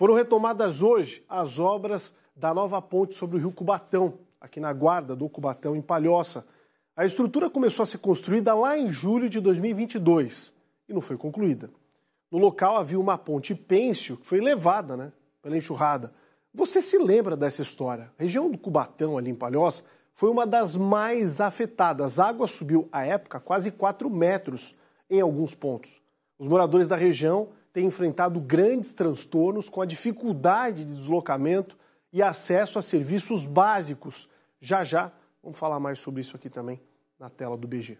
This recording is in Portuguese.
Foram retomadas hoje as obras da nova ponte sobre o rio Cubatão, aqui na guarda do Cubatão, em Palhoça. A estrutura começou a ser construída lá em julho de 2022 e não foi concluída. No local havia uma ponte pêncil que foi levada né, pela enxurrada. Você se lembra dessa história? A região do Cubatão, ali em Palhoça, foi uma das mais afetadas. A água subiu, à época, quase 4 metros em alguns pontos. Os moradores da região tem enfrentado grandes transtornos com a dificuldade de deslocamento e acesso a serviços básicos. Já já vamos falar mais sobre isso aqui também na tela do BG.